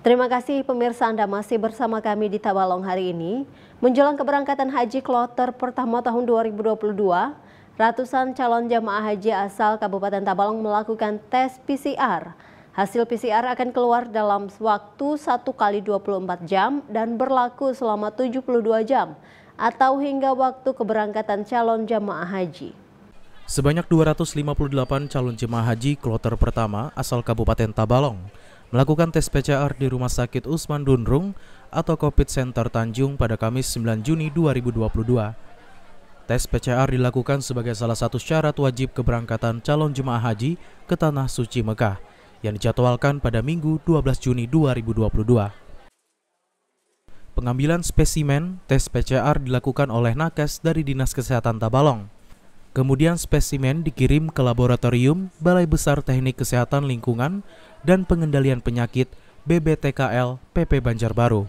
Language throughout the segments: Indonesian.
Terima kasih pemirsa Anda masih bersama kami di Tabalong hari ini. Menjelang keberangkatan haji kloter pertama tahun 2022, ratusan calon jamaah haji asal Kabupaten Tabalong melakukan tes PCR. Hasil PCR akan keluar dalam waktu 1 kali 24 jam dan berlaku selama 72 jam atau hingga waktu keberangkatan calon jamaah haji. Sebanyak 258 calon jemaah haji kloter pertama asal Kabupaten Tabalong melakukan tes PCR di Rumah Sakit Usman Dunrung atau COVID Center Tanjung pada Kamis 9 Juni 2022. Tes PCR dilakukan sebagai salah satu syarat wajib keberangkatan calon jemaah haji ke Tanah Suci Mekah yang dijadwalkan pada Minggu 12 Juni 2022. Pengambilan spesimen tes PCR dilakukan oleh nakes dari Dinas Kesehatan Tabalong. Kemudian spesimen dikirim ke laboratorium Balai Besar Teknik Kesehatan Lingkungan dan Pengendalian Penyakit BBTKL PP Banjarbaru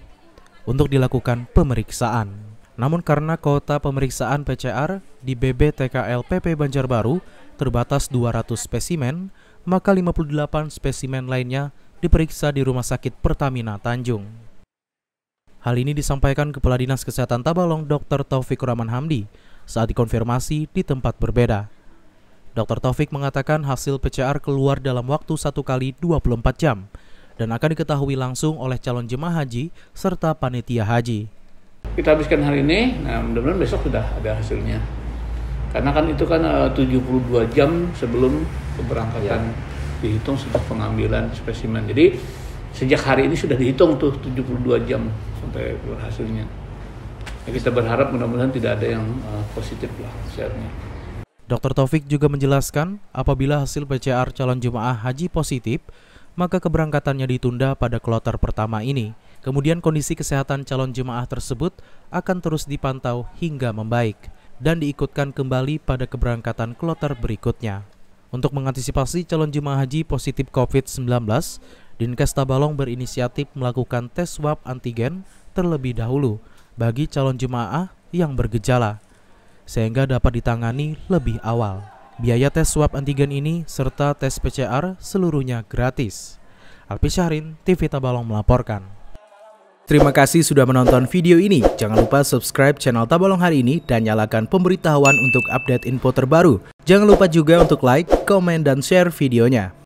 untuk dilakukan pemeriksaan. Namun karena kota pemeriksaan PCR di BBTKL PP Banjarbaru terbatas 200 spesimen, maka 58 spesimen lainnya diperiksa di Rumah Sakit Pertamina Tanjung. Hal ini disampaikan Kepala Dinas Kesehatan Tabalong Dr. Taufik Rahman Hamdi saat dikonfirmasi di tempat berbeda. Dr. Taufik mengatakan hasil PCR keluar dalam waktu satu kali 24 jam dan akan diketahui langsung oleh calon jemaah haji serta panitia haji. Kita habiskan hari ini, nah mudah-mudahan besok sudah ada hasilnya. Karena kan itu kan 72 eh, jam sebelum keberangkatan ya. dihitung sejak pengambilan spesimen. Jadi sejak hari ini sudah dihitung tuh 72 jam sampai keluar hasilnya. Ya, kita berharap mudah-mudahan tidak ada yang eh, positif lah hasilnya. Dr. Taufik juga menjelaskan, apabila hasil PCR calon jemaah haji positif, maka keberangkatannya ditunda pada kloter pertama ini. Kemudian kondisi kesehatan calon jemaah tersebut akan terus dipantau hingga membaik dan diikutkan kembali pada keberangkatan kloter berikutnya. Untuk mengantisipasi calon jemaah haji positif COVID-19, Dinkes Tabalong berinisiatif melakukan tes swab antigen terlebih dahulu bagi calon jemaah yang bergejala sehingga dapat ditangani lebih awal. Biaya tes swab antigen ini serta tes PCR seluruhnya gratis. Alpi Syahrin, TV Tabalong melaporkan. Terima kasih sudah menonton video ini. Jangan lupa subscribe channel Tabalong hari ini dan nyalakan pemberitahuan untuk update info terbaru. Jangan lupa juga untuk like, komen, dan share videonya.